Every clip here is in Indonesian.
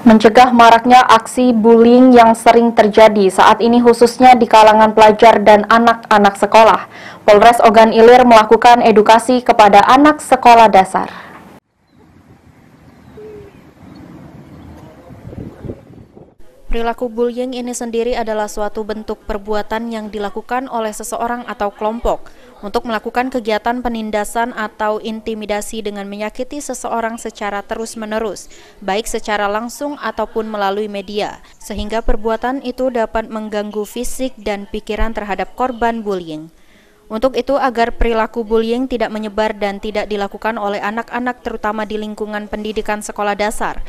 Mencegah maraknya aksi bullying yang sering terjadi saat ini khususnya di kalangan pelajar dan anak-anak sekolah. Polres Ogan Ilir melakukan edukasi kepada anak sekolah dasar. Perilaku bullying ini sendiri adalah suatu bentuk perbuatan yang dilakukan oleh seseorang atau kelompok untuk melakukan kegiatan penindasan atau intimidasi dengan menyakiti seseorang secara terus-menerus, baik secara langsung ataupun melalui media, sehingga perbuatan itu dapat mengganggu fisik dan pikiran terhadap korban bullying. Untuk itu, agar perilaku bullying tidak menyebar dan tidak dilakukan oleh anak-anak, terutama di lingkungan pendidikan sekolah dasar,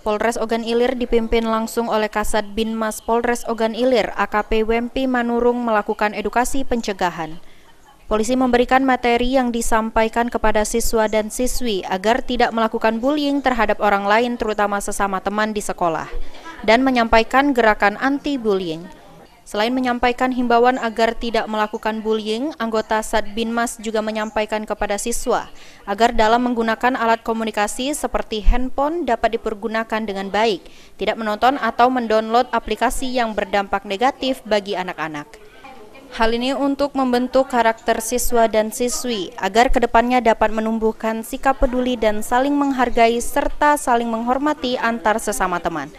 Polres Ogan Ilir dipimpin langsung oleh Kasat Binmas Polres Ogan Ilir AKP Wempi Manurung melakukan edukasi pencegahan. Polisi memberikan materi yang disampaikan kepada siswa dan siswi agar tidak melakukan bullying terhadap orang lain terutama sesama teman di sekolah dan menyampaikan gerakan anti-bullying. Selain menyampaikan himbauan agar tidak melakukan bullying, anggota Satbinmas juga menyampaikan kepada siswa agar dalam menggunakan alat komunikasi seperti handphone dapat dipergunakan dengan baik, tidak menonton atau mendownload aplikasi yang berdampak negatif bagi anak-anak. Hal ini untuk membentuk karakter siswa dan siswi agar kedepannya dapat menumbuhkan sikap peduli dan saling menghargai serta saling menghormati antar sesama teman.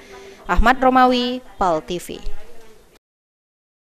Ahmad Romawi, PAL TV.